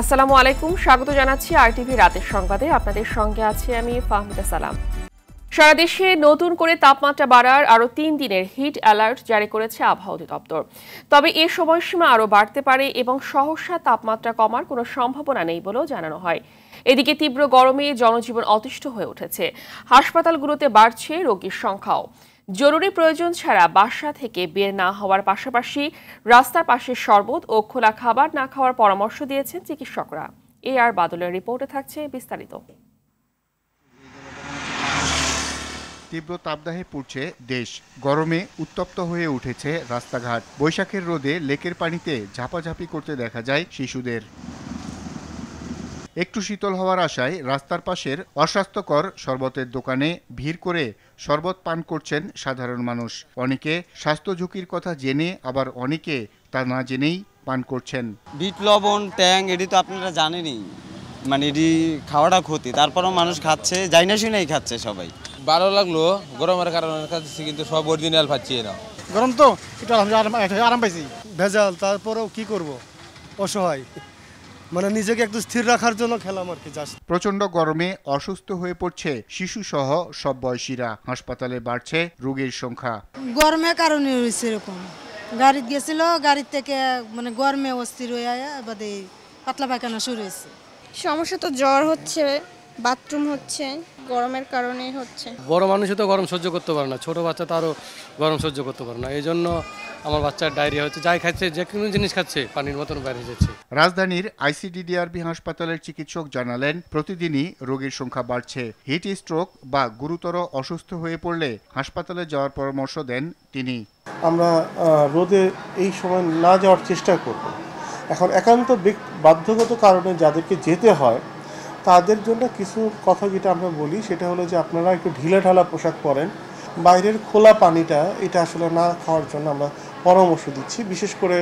আসসালামু আলাইকুম স্বাগত জানাচ্ছি আরটিভি রাতের সংবাদে আপনাদের সঙ্গে আছি আমি ফাহমিদা সালাম সারা দেশে নতুন করে তাপমাত্রা বাড়ার আরও তিন দিনের হিট অ্যালার্ট জারি করেছে আবহাওয়া অধিদপ্তর তবে এ সময়সীমা আরও বাড়তে পারে এবং সহসা তাপমাত্রা কমার কোনো সম্ভাবনা নেই বলেও জানানো হয় এদিকে তীব্র গরমে জনজীবন অতিষ্ঠ হয়ে উঠেছে হাসপাতালগুলোতে বাড়ছে রোগীর সংখ্যাও জরুরি প্রয়োজন ছাড়া বাসা থেকে বের না হওয়ার পাশাপাশি রাস্তার পাশে শরবত ও খোলা খাবার না খাওয়ার পরামর্শ দিয়েছেন চিকিৎসকরা এ আর বাদলের রিপোর্টে থাকছে বিস্তারিত তীব্র তাপদাহে পড়ছে দেশ গরমে উত্তপ্ত হয়ে উঠেছে রাস্তাঘাট বৈশাখের রোদে লেকের পানিতে ঝাপাঝাপি করতে দেখা যায় শিশুদের একটু শীতল হওয়ার আশায় রাস্তার পাশের অস্বাস্থ্যকর শরবতের দোকানে ভিড় করে শরবত পান করছেন সাধারণ মানুষ অনেকে স্বাস্থ্য ঝুঁকির কথা জেনে আবার অনেকে তা না জেনেই পান করছেন বিট লবণ ট্যাং এটি তো আপনারা জানেনই মানে এটি খাওয়াটা ক্ষতি তারপরও মানুষ খাচ্ছে যাই না শুনেই খাচ্ছে সবাই ভালো লাগলো গরমের কারণে খাচ্ছি কিন্তু সব অরিজিনাল পাচ্ছি না গরম তো একটু আরাম পাইছি ভেজাল তারপরেও কি করব অসহায় মানে নিজেকে একটু স্থির রাখার জন্য খেলাম আর কি জাস্ট প্রচন্ড গরমে অসুস্থ হয়ে পড়ছে শিশু সহ সব বয়সীরা হাসপাতালে বাড়ছে রোগীর সংখ্যা গরমের কারণে হয়েছে এরকম গাড়ি গেছিল গাড়ির থেকে মানে গরমে অস্থির হয়ে এবার পাতলা পায়খানা শুরু হয়েছে সমস্যা তো জ্বর হচ্ছে বাথরুম হচ্ছে গরমের কারণে হচ্ছে বড় মানুষ তো গরম সহ্য করতে পারে না ছোট বাচ্চা তারও গরম সহ্য করতে পারে না এই জন্য আমার বাচ্চার ডায়রিয়া হচ্ছে যাই খাচ্ছে যে কোনো জিনিস খাচ্ছে পানির মতন হয়ে যাচ্ছে রাজধানীর আইসিডিডিআরবি হাসপাতালের চিকিৎসক জানালেন প্রতিদিনই রোগীর সংখ্যা বাড়ছে হিট স্ট্রোক বা গুরুতর অসুস্থ হয়ে পড়লে হাসপাতালে যাওয়ার পরামর্শ দেন তিনি আমরা রোদে এই সময় না যাওয়ার চেষ্টা করব এখন একান্ত বাধ্যগত কারণে যাদেরকে যেতে হয় তাদের জন্য কিছু কথা যেটা আমরা বলি সেটা হলো যে আপনারা একটু ঢিলা ঢালা পোশাক পরেন বাইরের খোলা পানিটা এটা আসলে না খাওয়ার জন্য আমরা পরামর্শ দিচ্ছি বিশেষ করে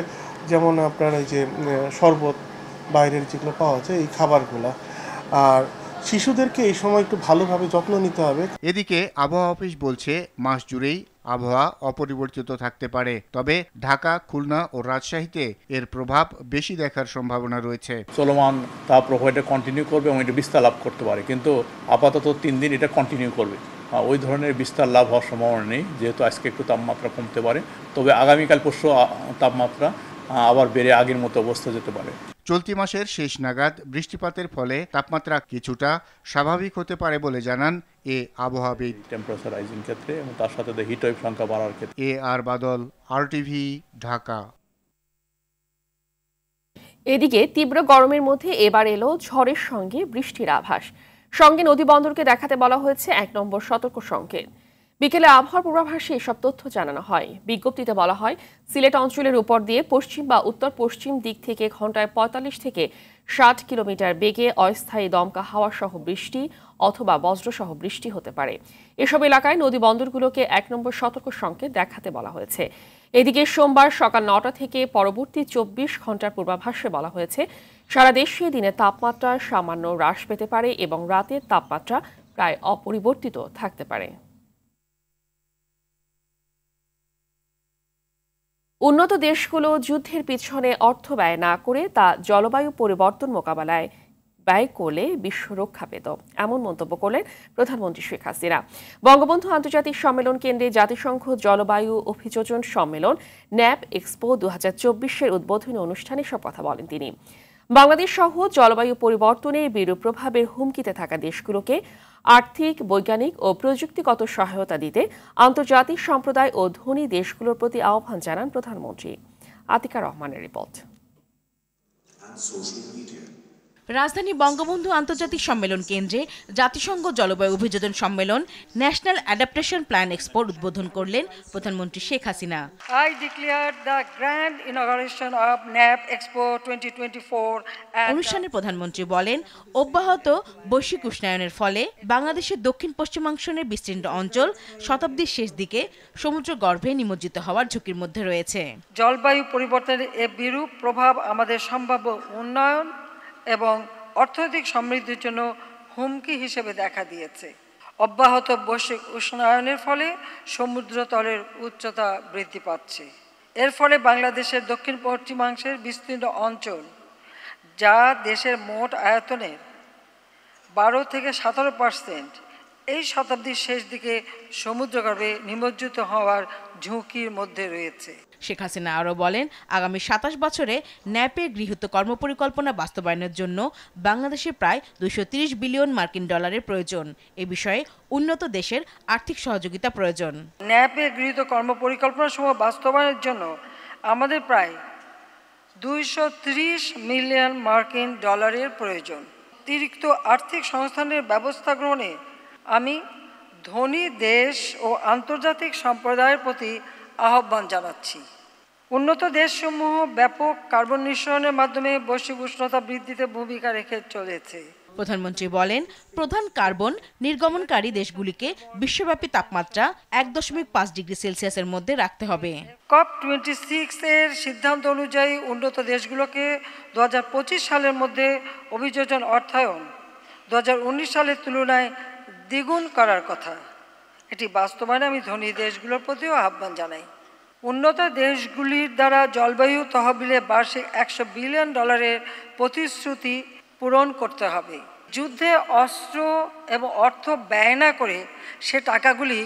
যেমন আপনার এই যে শরবত বাইরের যেগুলো পাওয়া যায় এই খাবারগুলো আর শিশুদেরকে এই সময় একটু ভালোভাবে যত্ন নিতে হবে এদিকে আবহাওয়া অফিস বলছে মাস জুড়েই আবহাওয়া অপরিবর্তিত থাকতে পারে তবে ঢাকা খুলনা ও রাজশাহীতে এর প্রভাব বেশি দেখার সম্ভাবনা রয়েছে চলমান তা প্রভাব এটা কন্টিনিউ করবে এবং এটা বিস্তার লাভ করতে পারে কিন্তু আপাতত তিন দিন এটা কন্টিনিউ করবে ওই ধরনের বিস্তার লাভ হওয়ার সম্ভাবনা নেই যেহেতু আজকে একটু তাপমাত্রা কমতে পারে তবে আগামীকাল পরশু তাপমাত্রা আবার বেড়ে আগের মতো অবস্থা যেতে পারে চলতি মাসের শেষ নাগাদ বৃষ্টিপাতের ফলে তাপমাত্রা কিছুটা স্বাভাবিক হতে পারে বলে জানান এ আবহাওয়াবিদ টেম্পারেচার রাইজিং ক্ষেত্রে এবং তার সাথে হিট ওয়েভ সংখ্যা বাড়ার ক্ষেত্রে এ আর বাদল আর টিভি ঢাকা এদিকে তীব্র গরমের মধ্যে এবার এলো ঝড়ের সঙ্গে বৃষ্টির আভাস সঙ্গে নদীবন্দরকে দেখাতে বলা হয়েছে এক নম্বর সতর্ক সংকেত বিকেলে আবহাওয়ার পূর্বাভাসে এসব তথ্য জানানো হয় বিজ্ঞপ্তিতে বলা হয় সিলেট অঞ্চলের উপর দিয়ে পশ্চিম বা উত্তর পশ্চিম দিক থেকে ঘন্টায় পঁয়তাল্লিশ থেকে ষাট কিলোমিটার বেগে অস্থায়ী দমকা হাওয়া সহ বৃষ্টি অথবা বজ্রসহ বৃষ্টি হতে পারে এসব এলাকায় নদী বন্দরগুলোকে এক নম্বর সতর্ক সংকেত দেখাতে বলা হয়েছে এদিকে সোমবার সকাল নটা থেকে পরবর্তী চব্বিশ ঘন্টার পূর্বাভাসে বলা হয়েছে সারা দেশে দিনে তাপমাত্রা সামান্য হ্রাস পেতে পারে এবং রাতের তাপমাত্রা প্রায় অপরিবর্তিত থাকতে পারে উন্নত দেশগুলো যুদ্ধের পিছনে অর্থ ব্যয় না করে তা জলবায়ু পরিবর্তন মোকাবেলায় ব্যয় করলে বিশ্ব রক্ষা পেত এমন মন্তব্য করলেন প্রধানমন্ত্রী শেখ হাসিনা বঙ্গবন্ধু আন্তর্জাতিক সম্মেলন কেন্দ্রে জাতিসংঘ জলবায়ু অভিযোজন সম্মেলন ন্যাপ এক্সপো দু হাজার চব্বিশের উদ্বোধনী অনুষ্ঠানে সব কথা বলেন তিনি বাংলাদেশ সহ জলবায়ু পরিবর্তনের বিরূপ প্রভাবের হুমকিতে থাকা দেশগুলোকে আর্থিক বৈজ্ঞানিক ও প্রযুক্তিগত সহায়তা দিতে আন্তর্জাতিক সম্প্রদায় ও ধনী দেশগুলোর প্রতি আহ্বান জানান প্রধানমন্ত্রী আতিকা রহমানের রিপোর্ট রাজধানী বঙ্গবন্ধু আন্তর্জাতিক সম্মেলন কেন্দ্রে জাতিসংঘ জলবায়ু অভিযোজন সম্মেলন ন্যাশনাল অ্যাডাপ্টেশন প্ল্যান এক্সপো উদ্বোধন করলেন প্রধানমন্ত্রী শেখ হাসিনা আই দ্য গ্র্যান্ড ন্যাপ অনুষ্ঠানে প্রধানমন্ত্রী বলেন অব্যাহত বৈশ্বিক উষ্ণায়নের ফলে বাংলাদেশের দক্ষিণ পশ্চিমাংশনের বিস্তীর্ণ অঞ্চল শতাব্দীর শেষ দিকে সমুদ্র গর্ভে নিমজ্জিত হওয়ার ঝুঁকির মধ্যে রয়েছে জলবায়ু পরিবর্তনের এ বিরূপ প্রভাব আমাদের সম্ভাব্য উন্নয়ন এবং অর্থনৈতিক সমৃদ্ধির জন্য হুমকি হিসেবে দেখা দিয়েছে অব্যাহত বৈশ্বিক উষ্ণায়নের ফলে সমুদ্রতলের উচ্চতা বৃদ্ধি পাচ্ছে এর ফলে বাংলাদেশের দক্ষিণ পশ্চিমাংশের বিস্তীর্ণ অঞ্চল যা দেশের মোট আয়তনের বারো থেকে সতেরো পার্সেন্ট এই শতাব্দীর শেষ দিকে সমুদ্রগর্ভে নিমজ্জিত হওয়ার ঝুঁকির মধ্যে রয়েছে শেখ হাসিনা আরও বলেন আগামী সাতাশ বছরে ন্যাপে গৃহীত কর্মপরিকল্পনা বাস্তবায়নের জন্য বাংলাদেশে প্রায় দুশো বিলিয়ন মার্কিন ডলারের প্রয়োজন এ বিষয়ে উন্নত দেশের আর্থিক সহযোগিতা প্রয়োজন ন্যাপে গৃহীত কর্মপরিকল্পনা সহ বাস্তবায়নের জন্য আমাদের প্রায় দুইশো মিলিয়ন মার্কিন ডলারের প্রয়োজন অতিরিক্ত আর্থিক সংস্থানের ব্যবস্থা গ্রহণে আমি ধনী দেশ ও আন্তর্জাতিক সম্প্রদায়ের প্রতি আহ্বান জানাচ্ছি উন্নত দেশসমূহ ব্যাপক কার্বন নিঃসরণের মাধ্যমে বৈশ্বিক উষ্ণতা বৃদ্ধিতে ভূমিকা রেখে চলেছে প্রধানমন্ত্রী বলেন প্রধান কার্বন নির্গমনকারী দেশগুলিকে বিশ্বব্যাপী তাপমাত্রা এক দশমিক পাঁচ ডিগ্রি সেলসিয়াসের মধ্যে রাখতে হবে কপ টোয়েন্টি সিক্স এর সিদ্ধান্ত অনুযায়ী উন্নত দেশগুলোকে দু হাজার পঁচিশ সালের মধ্যে অভিযোজন অর্থায়ন দু হাজার উনিশ সালের তুলনায় দ্বিগুণ করার কথা এটি বাস্তবায়নে আমি ধনী দেশগুলোর প্রতিও আহ্বান জানাই উন্নত দেশগুলির দ্বারা জলবায়ু তহবিলে বার্ষিক একশো বিলিয়ন ডলারের প্রতিশ্রুতি পূরণ করতে হবে যুদ্ধে অস্ত্র এবং অর্থ ব্যয় না করে সে টাকাগুলি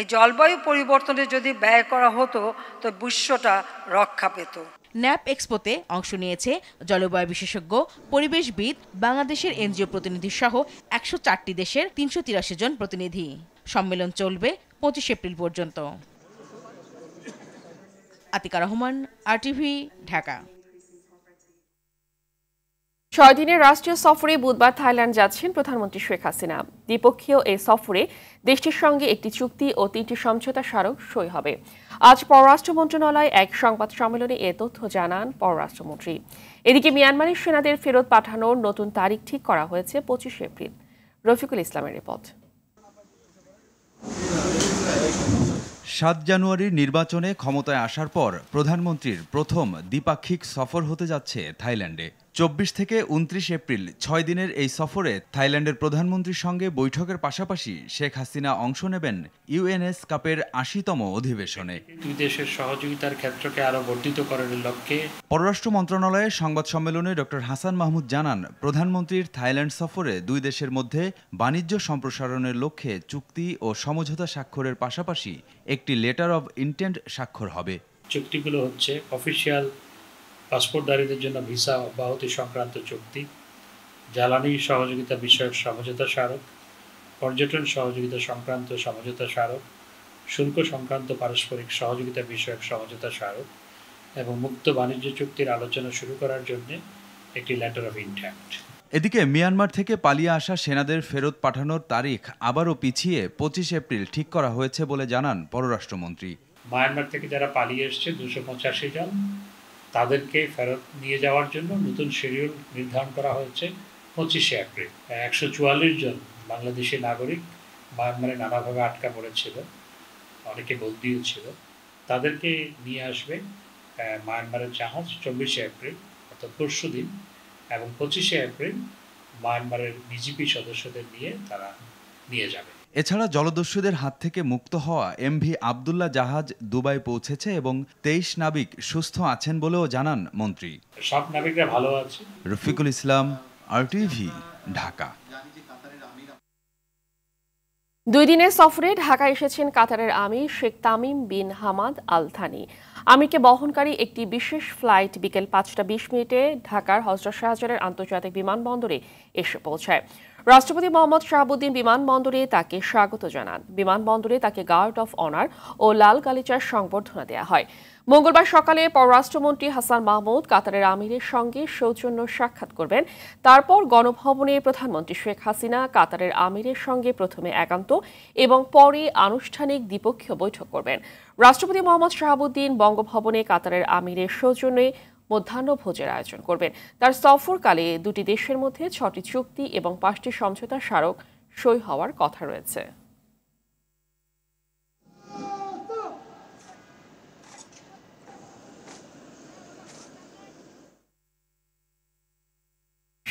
এই জলবায়ু পরিবর্তনে যদি ব্যয় করা হতো তো বিশ্বটা রক্ষা পেত ন্যাপ এক্সপোতে অংশ নিয়েছে জলবায়ু বিশেষজ্ঞ পরিবেশবিদ বাংলাদেশের এনজিও প্রতিনিধি সহ একশো চারটি দেশের তিনশো তিরাশি জন প্রতিনিধি সম্মেলন চলবে পঁচিশ এপ্রিল পর্যন্ত আতিকা রহমান টিভি ঢাকা ছয় দিনের রাষ্ট্রীয় সফরে বুধবার থাইল্যান্ড যাচ্ছেন প্রধানমন্ত্রী শেখ হাসিনা দ্বিপক্ষীয় এই সফরে দেশটির সঙ্গে একটি চুক্তি ও তিনটি সমঝোতা স্মারক সই হবে আজ পররাষ্ট্র মন্ত্রণালয় এক সংবাদ সম্মেলনে এ তথ্য জানান পররাষ্ট্রমন্ত্রী এদিকে মিয়ানমারের সেনাদের ফেরত পাঠানোর নতুন তারিখ ঠিক করা হয়েছে পঁচিশে এপ্রিল রফিকুল ইসলামের রিপোর্ট সাত জানুয়ারির নির্বাচনে ক্ষমতায় আসার পর প্রধানমন্ত্রীর প্রথম দ্বিপাক্ষিক সফর হতে যাচ্ছে থাইল্যান্ডে চব্বিশ থেকে উনত্রিশ এপ্রিল ছয় দিনের এই সফরে থাইল্যান্ডের প্রধানমন্ত্রীর সঙ্গে বৈঠকের পাশাপাশি শেখ হাসিনা অংশ নেবেন ইউএনএস কাপের আশিতম অধিবেশনে দুই দেশের সহযোগিতার ক্ষেত্রকে আরও বর্ধিত করার লক্ষ্যে পররাষ্ট্র মন্ত্রণালয়ে সংবাদ সম্মেলনে ডক্টর হাসান মাহমুদ জানান প্রধানমন্ত্রীর থাইল্যান্ড সফরে দুই দেশের মধ্যে বাণিজ্য সম্প্রসারণের লক্ষ্যে চুক্তি ও সমঝোতা স্বাক্ষরের পাশাপাশি একটি লেটার অব ইন্টেন্ট স্বাক্ষর হবে চুক্তিগুলো হচ্ছে অফিসিয়াল পাসপোর্টধারীদের জন্য ভিসা অব্যাহতি সংক্রান্ত চুক্তি জ্বালানি সহযোগিতা বিষয়ক সমঝোতা স্মারক পর্যটন সহযোগিতা সংক্রান্ত সমঝোতা স্মারক শুল্ক সংক্রান্ত পারস্পরিক সহযোগিতা বিষয়ক সমঝোতা স্মারক এবং মুক্ত বাণিজ্য চুক্তির আলোচনা শুরু করার জন্য একটি লেটার অফ ইন্ট্যাক্ট এদিকে মিয়ানমার থেকে পালিয়ে আসা সেনাদের ফেরত পাঠানোর তারিখ আবারও পিছিয়ে পঁচিশ এপ্রিল ঠিক করা হয়েছে বলে জানান পররাষ্ট্রমন্ত্রী মায়ানমার থেকে যারা পালিয়ে এসছে দুশো পঁচাশি জন তাদেরকে ফেরত নিয়ে যাওয়ার জন্য নতুন শিডিউল নির্ধারণ করা হয়েছে পঁচিশে এপ্রিল একশো চুয়াল্লিশ জন বাংলাদেশি নাগরিক মায়ানমারে নানাভাবে আটকা পড়েছিল অনেকে বন্দিও ছিল তাদেরকে নিয়ে আসবে মায়ানমারের জাহাজ চব্বিশে এপ্রিল অর্থাৎ পরশু দিন এবং পঁচিশে এপ্রিল মায়ানমারের বিজেপি সদস্যদের নিয়ে তারা নিয়ে যাবে এছাড়া জলদস্যুদের হাত থেকে মুক্ত হওয়া এমভি আবদুল্লাহ জাহাজ দুবাই পৌঁছেছে এবং তেইশ নাবিক সুস্থ আছেন বলেও জানান মন্ত্রী সব নাবিকরা ভালো আছে রফিকুল ইসলাম আরটিভি ঢাকা দুই দিনের সফরে ঢাকা এসেছেন কাতারের আমির Sheikh Tamim bin Hamad Al Thani আমিরকে বহনকারী একটি বিশেষ ফ্লাইট বিকেল পাঁচটা বিশ মিনিটে ঢাকার হজরত শাহজাহানের আন্তর্জাতিক বিমানবন্দরে এসে পৌঁছায় রাষ্ট্রপতি মোহাম্মদ শাহাবুদ্দিন বিমানবন্দরে তাকে স্বাগত জানান বিমানবন্দরে তাকে গার্ড অফ অনার ও লাল কালিচার সংবর্ধনা দেওয়া হয় মঙ্গলবার সকালে পররাষ্ট্রমন্ত্রী হাসান মাহমুদ কাতারের আমিরের সঙ্গে সৌজন্য সাক্ষাৎ করবেন তারপর গণভবনে প্রধানমন্ত্রী শেখ হাসিনা কাতারের আমিরের সঙ্গে প্রথমে একান্ত এবং পরে আনুষ্ঠানিক দ্বিপক্ষীয় বৈঠক করবেন রাষ্ট্রপতি মোহাম্মদ শাহাবুদ্দিন বঙ্গভবনে কাতারের আমিরের সৌজন্যে মধ্যাহ্নভোজের আয়োজন করবেন তার সফরকালে দুটি দেশের মধ্যে ছটি চুক্তি এবং পাঁচটি সমঝোতা স্মারক সই হওয়ার কথা রয়েছে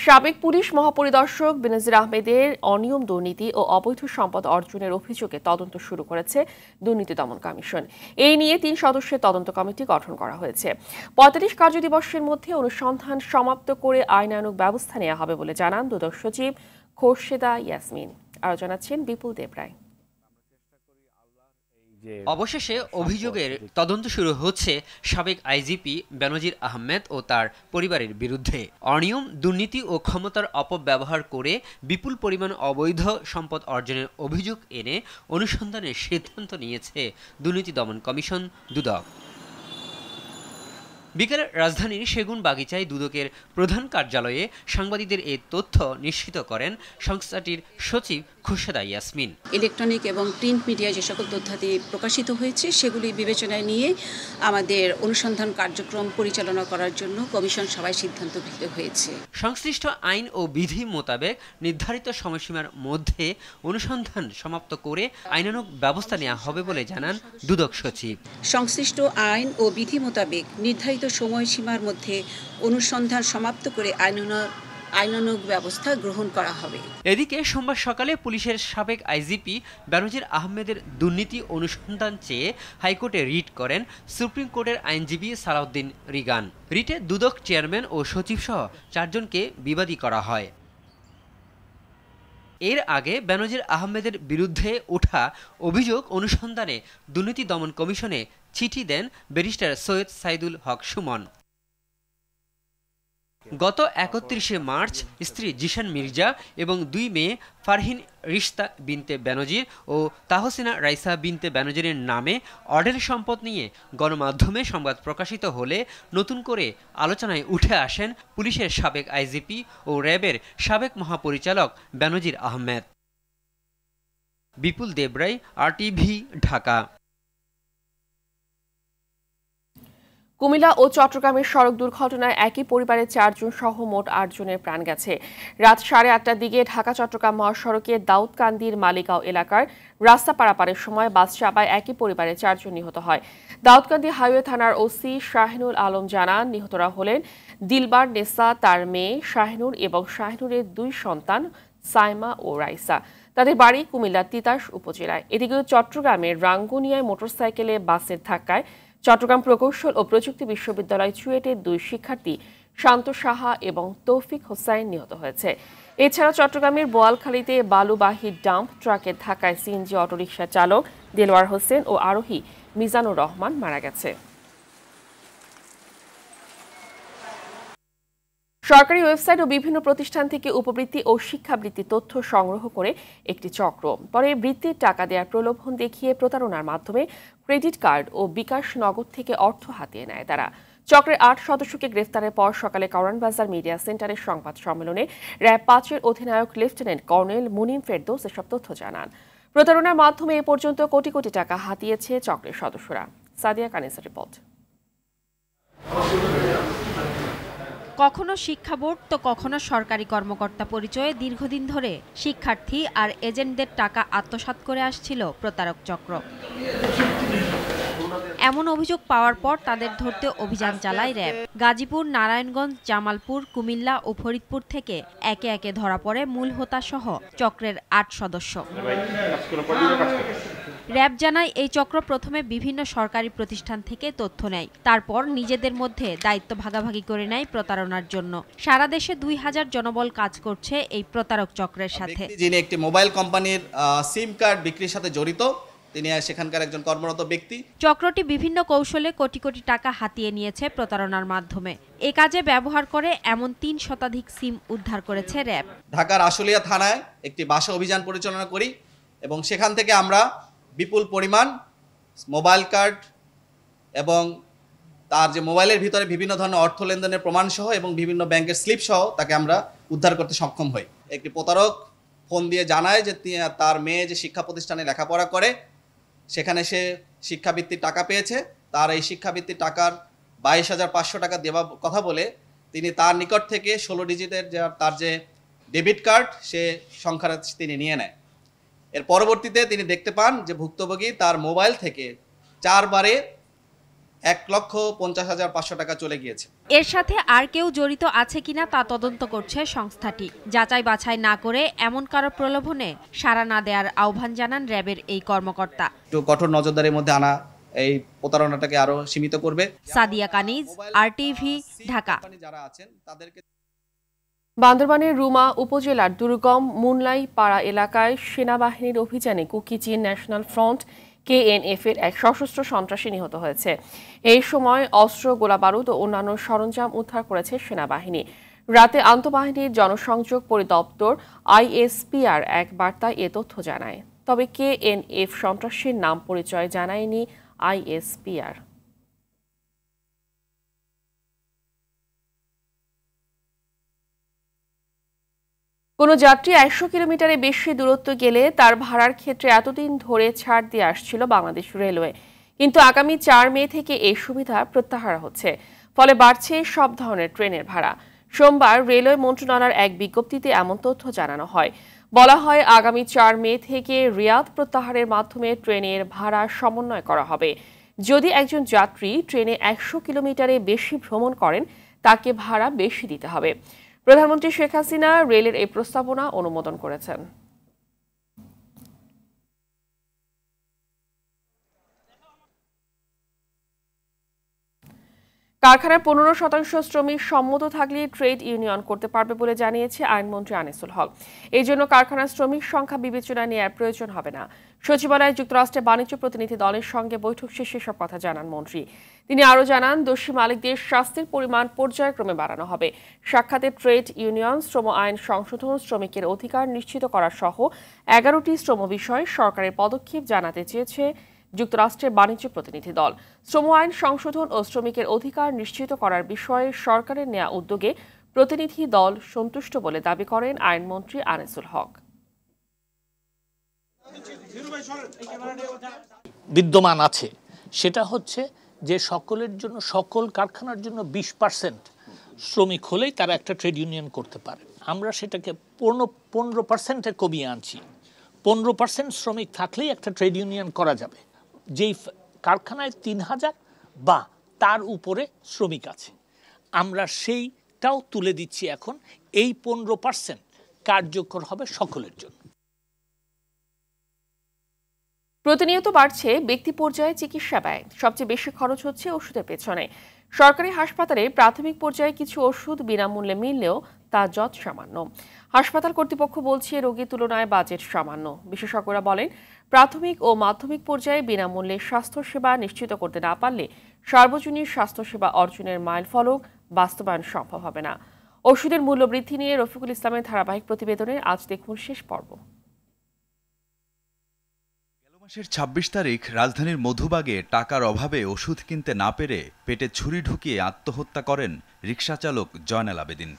সাবেক পুলিশ মহাপরিদর্শক বেনাজির আহমেদের অনিয়ম দুর্নীতি ও অবৈধ সম্পদ অর্জনের অভিযোগে তদন্ত শুরু করেছে দুর্নীতি দমন কমিশন এই নিয়ে তিন সদস্যের তদন্ত কমিটি গঠন করা হয়েছে পঁয়তাল্লিশ কার্যদিবসের মধ্যে অনুসন্ধান সমাপ্ত করে আইনানুক ব্যবস্থা নেওয়া হবে বলে জানান দুদক সচিব খোরশেদা ইয়াসমিন আরও জানাচ্ছেন বিপুল দেবরায় অবশেষে অভিযোগের তদন্ত শুরু হচ্ছে সাবেক আইজিপি বেনজির আহমেদ ও তার পরিবারের বিরুদ্ধে অনিয়ম দুর্নীতি ও ক্ষমতার অপব্যবহার করে বিপুল পরিমাণ অবৈধ সম্পদ অর্জনের অভিযোগ এনে অনুসন্ধানের সিদ্ধান্ত নিয়েছে দুর্নীতি দমন কমিশন দুদক বিকেলে রাজধানীর সেগুন বাগিচায় দুদকের প্রধান কার্যালয়ে সাংবাদিকদের এই তথ্য নিশ্চিত করেন সংস্থাটির সচিব খোরশেদা ইয়াসমিন ইলেকট্রনিক এবং প্রিন্ট মিডিয়ায় যে সকল তথ্যাদি প্রকাশিত হয়েছে সেগুলি বিবেচনায় নিয়ে আমাদের অনুসন্ধান কার্যক্রম পরিচালনা করার জন্য কমিশন সভায় সিদ্ধান্ত গৃহীত হয়েছে সংশ্লিষ্ট আইন ও বিধি মোতাবেক নির্ধারিত সময়সীমার মধ্যে অনুসন্ধান সমাপ্ত করে আইনানুগ ব্যবস্থা নেওয়া হবে বলে জানান দুদক সচিব সংশ্লিষ্ট আইন ও বিধি মোতাবেক নির্ধারিত সময়সীমার মধ্যে অনুসন্ধান সমাপ্ত করে আইনানুগ আইনানুগ ব্যবস্থা গ্রহণ করা হবে এদিকে সোমবার সকালে পুলিশের সাবেক আইজিপি ব্যানজির আহমেদের দুর্নীতি অনুসন্ধান চেয়ে হাইকোর্টে রিট করেন সুপ্রিম কোর্টের আইনজীবী সালাউদ্দিন রিগান রিটে দুদক চেয়ারম্যান ও সচিব সহ চারজনকে বিবাদী করা হয় এর আগে ব্যানজির আহমেদের বিরুদ্ধে ওঠা অভিযোগ অনুসন্ধানে দুর্নীতি দমন কমিশনে চিঠি দেন ব্যারিস্টার সৈয়দ সাইদুল হক সুমন গত একত্রিশে মার্চ স্ত্রী জিশান মির্জা এবং দুই মেয়ে ফারহিন রিশতা বিনতে ব্যানার্জির ও তাহসিনা রাইসা বিনতে ব্যানার্জির নামে অডেল সম্পদ নিয়ে গণমাধ্যমে সংবাদ প্রকাশিত হলে নতুন করে আলোচনায় উঠে আসেন পুলিশের সাবেক আইজিপি ও র্যাবের সাবেক মহাপরিচালক ব্যানজির আহমেদ বিপুল দেবরাই আরটিভি ঢাকা কুমিল্লা ও চট্টগ্রামের সড়ক দুর্ঘটনায় একই পরিবারের চারজন সহ মোট আটজনের প্রাণ গেছে রাত সাড়ে আটটার দিকে ঢাকা চট্টগ্রাম মহাসড়কে দাউদকান্দির মালিগাঁও এলাকার রাস্তা পারাপারের সময় বাস চাপায় একই পরিবারের চারজন নিহত হয় দাউদকান্দি হাইওয়ে থানার ওসি শাহিনুল আলম জানান নিহতরা হলেন দিলবার নেসা তার মেয়ে শাহিনুর এবং শাহিনুরের দুই সন্তান সাইমা ও রাইসা তাদের বাড়ি কুমিল্লার তিতাস উপজেলায় এদিকে চট্টগ্রামের রাঙ্গুনিয়ায় মোটরসাইকেলে বাসের ধাক্কায় চট্টগ্রাম প্রকৌশল ও প্রযুক্তি বিশ্ববিদ্যালয় চুয়েটের দুই শিক্ষার্থী শান্ত সাহা এবং তৌফিক হোসাইন নিহত হয়েছে এছাড়া চট্টগ্রামের বোয়ালখালীতে বালুবাহী ডাম্প ট্রাকের ধাক্কায় সিএনজি অটোরিকশা চালক দেলোয়ার হোসেন ও আরোহী মিজানুর রহমান মারা গেছে সরকারি ওয়েবসাইট ও বিভিন্ন প্রতিষ্ঠান থেকে উপবৃত্তি ও শিক্ষাবৃত্তি তথ্য সংগ্রহ করে একটি চক্র পরে বৃত্তির টাকা দেওয়ার প্রলোভন দেখিয়ে প্রতারণার মাধ্যমে ক্রেডিট কার্ড ও বিকাশ নগদ থেকে অর্থ হাতিয়ে নেয় তারা চক্রের আট সদস্যকে গ্রেফতারের পর সকালে কারণবাজার মিডিয়া সেন্টারের সংবাদ সম্মেলনে র্যাব পাঁচের অধিনায়ক লেফটেন্যান্ট কর্নেল মুনিম ফেরদোস এসব তথ্য জানান প্রতারণার মাধ্যমে এ পর্যন্ত কোটি কোটি টাকা হাতিয়েছে চক্রের সদস্যরা সাদিয়া কানেসার রিপোর্ট কখনো শিক্ষা বোর্ড তো কখনো সরকারি কর্মকর্তা পরিচয়ে দীর্ঘদিন ধরে শিক্ষার্থী আর এজেন্টদের টাকা আত্মসাত করে আসছিল প্রতারক চক্র এমন অভিযোগ পাওয়ার পর তাদের ধরতে অভিযান চালায় র্যাব গাজীপুর নারায়ণগঞ্জ জামালপুর কুমিল্লা ও ফরিদপুর থেকে একে একে ধরা পড়ে মূল হোতা সহ চক্রের আট সদস্য র্যাব জানায় এই চক্র প্রথমে বিভিন্ন সরকারি প্রতিষ্ঠান থেকে তথ্য নেয় তারপর নিজেদের মধ্যে দায়িত্ব ভাগাভাগি করে নেয় প্রতারণার জন্য সারা দেশে দুই হাজার জনবল কাজ করছে এই প্রতারক চক্রের সাথে যিনি একটি মোবাইল কোম্পানির সিম কার্ড বিক্রির সাথে জড়িত তিনি সেখানকার একজন কর্মরত ব্যক্তি চক্রটি বিভিন্ন কৌশলে কোটি কোটি টাকা হাতিয়ে নিয়েছে প্রতারণার মাধ্যমে এ কাজে ব্যবহার করে এমন তিন শতাধিক সিম উদ্ধার করেছে র্যাব ঢাকার আশুলিয়া থানায় একটি বাসা অভিযান পরিচালনা করি এবং সেখান থেকে আমরা বিপুল পরিমাণ মোবাইল কার্ড এবং তার যে মোবাইলের ভিতরে বিভিন্ন ধরনের অর্থ লেনদেনের প্রমাণ সহ এবং বিভিন্ন ব্যাংকের স্লিপ সহ তাকে আমরা উদ্ধার করতে সক্ষম হই একটি প্রতারক ফোন দিয়ে জানায় যে তার মেয়ে যে শিক্ষা প্রতিষ্ঠানে লেখাপড়া করে সেখানে সে শিক্ষাবৃত্তির টাকা পেয়েছে তার এই শিক্ষাবৃত্তির টাকার বাইশ হাজার পাঁচশো টাকা দেওয়া কথা বলে তিনি তার নিকট থেকে ষোলো ডিজিটের যে তার যে ডেবিট কার্ড সে সংখ্যাটা তিনি নিয়ে নেয় এর পরবর্তীতে তিনি দেখতে পান যে ভুক্তভোগী তার মোবাইল থেকে চারবারে এক লক্ষ পঞ্চাশ হাজার পাঁচশো টাকা চলে গিয়েছে এর সাথে আর কেউ জড়িত আছে কিনা তা তদন্ত করছে সংস্থাটি যাচাই বাছাই না করে এমন কারো প্রলোভনে সারা না দেওয়ার আহ্বান জানান র্যাবের এই কর্মকর্তা একটু কঠোর নজরদারির মধ্যে আনা এই প্রতারণাটাকে আরো সীমিত করবে সাদিয়া কানিজ আর টিভি ঢাকা যারা আছেন তাদেরকে বান্দরবানের রুমা উপজেলার দুর্গম মুনলাই পাড়া এলাকায় সেনাবাহিনীর অভিযানে কুকিচি ন্যাশনাল ফ্রন্ট কেএনএফ এর এক সশস্ত্র সন্ত্রাসী নিহত হয়েছে এই সময় অস্ত্র গোলাবারুদ ও অন্যান্য সরঞ্জাম উদ্ধার করেছে সেনাবাহিনী রাতে আন্তঃবাহিনীর জনসংযোগ পরিদপ্তর আইএসপিআর এক বার্তায় এ তথ্য জানায় তবে কেএনএফ সন্ত্রাসীর নাম পরিচয় জানায়নি আইএসপিআর কোনো যাত্রী একশো কিলোমিটারে বেশি দূরত্ব গেলে তার ভাড়ার ক্ষেত্রে এতদিন ধরে ছাড় দিয়ে আসছিল বাংলাদেশ রেলওয়ে কিন্তু আগামী চার মে থেকে এই সুবিধা প্রত্যাহার হচ্ছে ফলে বাড়ছে সব ধরনের ট্রেনের ভাড়া সোমবার রেলওয়ে মন্ত্রণালয়ের এক বিজ্ঞপ্তিতে এমন তথ্য জানানো হয় বলা হয় আগামী চার মে থেকে রিয়াদ প্রত্যাহারের মাধ্যমে ট্রেনের ভাড়া সমন্বয় করা হবে যদি একজন যাত্রী ট্রেনে একশো কিলোমিটারে বেশি ভ্রমণ করেন তাকে ভাড়া বেশি দিতে হবে প্রধানমন্ত্রী শেখ হাসিনা রেলের এই প্রস্তাবনা অনুমোদন করেছেন কারখানার পনেরো শতাংশ শ্রমিক সম্মত থাকলে ট্রেড ইউনিয়ন করতে পারবে বলে জানিয়েছে আইনমন্ত্রী আনিসুল হক এই জন্য কারখানার শ্রমিক সংখ্যা বিবেচনা নেওয়ার প্রয়োজন হবে না সচিবালয়ে যুক্তরাষ্ট্রে বাণিজ্য প্রতিনিধি দলের সঙ্গে বৈঠক শেষে সব কথা জানান মন্ত্রী তিনি আরও জানান দোষী মালিকদের শাস্তির পরিমাণ পর্যায়ক্রমে বাড়ানো হবে সাক্ষাতে ট্রেড ইউনিয়ন শ্রম আইন সংশোধন শ্রমিকের অধিকার নিশ্চিত করা সহ এগারোটি শ্রম বিষয়ে সরকারের পদক্ষেপ জানাতে চেয়েছে যুক্তরাষ্ট্রের বাণিজ্য প্রতিনিধি দল শ্রম আইন সংশোধন ও শ্রমিকের অধিকার নিশ্চিত করার বিষয়ে সরকারের নেয়া উদ্যোগে প্রতিনিধি দল সন্তুষ্ট বলে দাবি করেন আইনমন্ত্রী আনিসুল হক বিদ্যমান আছে সেটা হচ্ছে যে সকলের জন্য সকল কারখানার জন্য বিশ পার্সেন্ট শ্রমিক হলেই তারা একটা ট্রেড ইউনিয়ন করতে পারে আমরা সেটাকে পনেরো পনেরো পার্সেন্টে কমিয়ে আনছি পনেরো পার্সেন্ট শ্রমিক থাকলেই একটা ট্রেড ইউনিয়ন করা যাবে যেই কারখানায় তিন হাজার বা তার উপরে শ্রমিক আছে আমরা সেইটাও তুলে দিচ্ছি এখন এই পনেরো পার্সেন্ট কার্যকর হবে সকলের জন্য প্রতিনিয়ত বাড়ছে ব্যক্তি পর্যায়ে চিকিৎসা ব্যয় সবচেয়ে বেশি খরচ হচ্ছে ওষুধের পেছনে সরকারি হাসপাতালে প্রাথমিক পর্যায়ে কিছু ওষুধ বিনামূল্যে মিললেও তা যত সামান্য হাসপাতাল কর্তৃপক্ষ বলছে রোগীর তুলনায় বাজেট সামান্য বিশেষজ্ঞরা বলেন প্রাথমিক ও মাধ্যমিক পর্যায়ে বিনামূল্যে স্বাস্থ্যসেবা নিশ্চিত করতে না পারলে সার্বজনীন স্বাস্থ্যসেবা অর্জনের মাইলফলক বাস্তবায়ন সম্ভব হবে না ওষুধের মূল্য বৃদ্ধি নিয়ে রফিকুল ইসলামের ধারাবাহিক প্রতিবেদনের আজ দেখুন শেষ পর্ব মাসের ২৬ তারিখ রাজধানীর মধুবাগে টাকার অভাবে ওষুধ কিনতে না পেরে পেটে ছুরি ঢুকিয়ে আত্মহত্যা করেন রিকশাচালক জয়নাল আবেদিন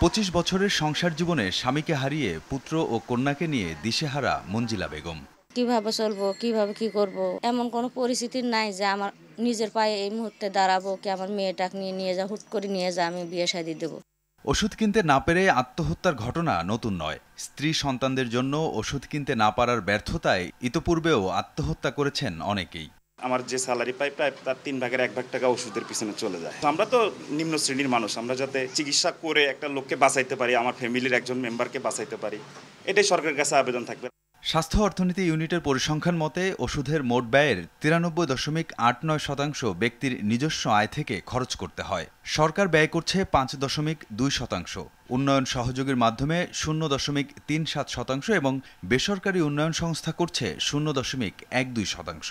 পঁচিশ বছরের সংসার জীবনে স্বামীকে হারিয়ে পুত্র ও কন্যাকে নিয়ে দিশেহারা মঞ্জিলা বেগম কিভাবে চলবো কিভাবে কি করব। এমন কোনো পরিস্থিতি নাই যে আমার নিজের পায়ে এই মুহূর্তে দাঁড়াবো কি আমার মেয়েটাকে নিয়ে নিয়ে যা হুট করে নিয়ে যা আমি বিয়ে সাদি দেবো ওষুধ কিনতে না পেরে আত্মহত্যার ঘটনা নতুন নয় স্ত্রী সন্তানদের জন্য ওষুধ কিনতে না পারার ব্যর্থতায় ইতোপূর্বেও আত্মহত্যা করেছেন অনেকেই আমার যে স্যালারি পাই প্রায় তার তিন ভাগের এক ভাগ টাকা ওষুধের পিছনে চলে যায় আমরা তো নিম্ন শ্রেণীর মানুষ আমরা যাতে চিকিৎসা করে একটা লোককে বাঁচাইতে পারি আমার ফ্যামিলির একজন মেম্বারকে বাঁচাইতে পারি এটাই সরকারের কাছে আবেদন থাকবে স্বাস্থ্য অর্থনীতি ইউনিটের পরিসংখ্যান মতে ওষুধের মোট ব্যয়ের তিরানব্বই দশমিক আট নয় শতাংশ ব্যক্তির নিজস্ব আয় থেকে খরচ করতে হয় সরকার ব্যয় করছে পাঁচ দশমিক দুই শতাংশ উন্নয়ন সহযোগীর মাধ্যমে শূন্য দশমিক তিন সাত শতাংশ এবং বেসরকারি উন্নয়ন সংস্থা করছে শূন্য দশমিক এক দুই শতাংশ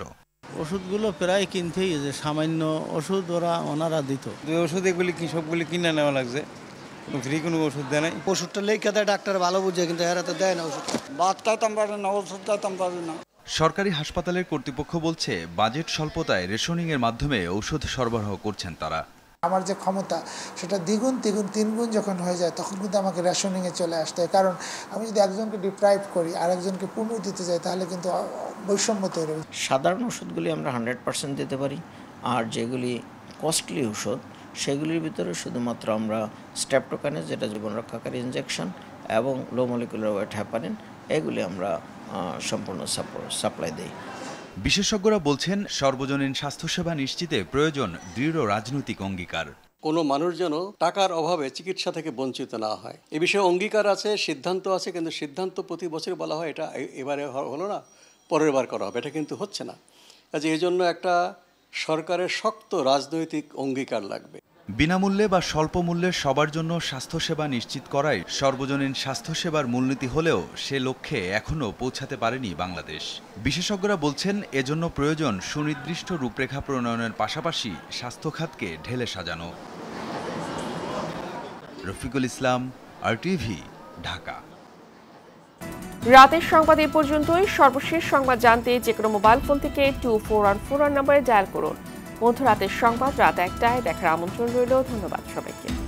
ওষুধগুলো প্রায় কিনতেই যে সামান্য ওষুধ ওরা ওনারা দিত ওষুধ এগুলি কৃষকগুলি কিনে নেওয়া লাগছে ফ্রি কোনো ওষুধ দেয় নাই ওষুধটা লেখা দেয় ডাক্তার ভালো বুঝে কিন্তু এরা তো দেয় না ওষুধ ভাত খাইতাম পারে না ওষুধ খাইতাম পারে না সরকারি হাসপাতালের কর্তৃপক্ষ বলছে বাজেট স্বল্পতায় রেশনিংয়ের মাধ্যমে ঔষধ সরবরাহ করছেন তারা আমার যে ক্ষমতা সেটা দ্বিগুণ তিগুণ তিনগুণ যখন হয়ে যায় তখন কিন্তু আমাকে রেশনিংয়ে চলে আসতে হয় কারণ আমি যদি একজনকে ডিপ্রাইভ করি আর একজনকে পুনর দিতে যাই তাহলে কিন্তু বৈষম্য তৈরি সাধারণ ওষুধগুলি আমরা হান্ড্রেড পার্সেন্ট দিতে পারি আর যেগুলি কস্টলি ওষুধ সেগুলির ভিতরে শুধুমাত্র আমরা স্ট্যাপটোকানে যেটা জীবন রক্ষাকারী ইঞ্জেকশন এবং লো মলিকুলার ওয়েট হ্যাপারিন এগুলি আমরা সম্পূর্ণ সাপ্লাই দিই বিশেষজ্ঞরা বলছেন সর্বজনীন স্বাস্থ্যসেবা নিশ্চিতে প্রয়োজন দৃঢ় রাজনৈতিক অঙ্গীকার কোনো মানুষ যেন টাকার অভাবে চিকিৎসা থেকে বঞ্চিত না হয় এ বিষয়ে অঙ্গীকার আছে সিদ্ধান্ত আছে কিন্তু সিদ্ধান্ত প্রতি বছর বলা হয় এটা এবারে হলো না পরের বার করা হবে এটা কিন্তু হচ্ছে না কাজে এই জন্য একটা সরকারের শক্ত রাজনৈতিক অঙ্গীকার লাগবে বিনামূল্যে বা স্বল্প মূল্যে সবার জন্য স্বাস্থ্যসেবা নিশ্চিত করাই সর্বজনীন স্বাস্থ্যসেবার মূলনীতি হলেও সে লক্ষ্যে এখনও পৌঁছাতে পারেনি বাংলাদেশ বিশেষজ্ঞরা বলছেন এজন্য প্রয়োজন সুনির্দিষ্ট রূপরেখা প্রণয়নের পাশাপাশি স্বাস্থ্যখাতকে ঢেলে সাজানো রফিকুল ইসলাম আর টিভি ঢাকা রাতের সংবাদ এ পর্যন্তই সর্বশেষ সংবাদ জানতে যে কোনো মোবাইল ফোন থেকে two four one four one নম্বরে ডায়াল করুন মধ্যরাতের সংবাদ রাত একটায় দেখার আমন্ত্রণ রইল ধন্যবাদ সবাইকে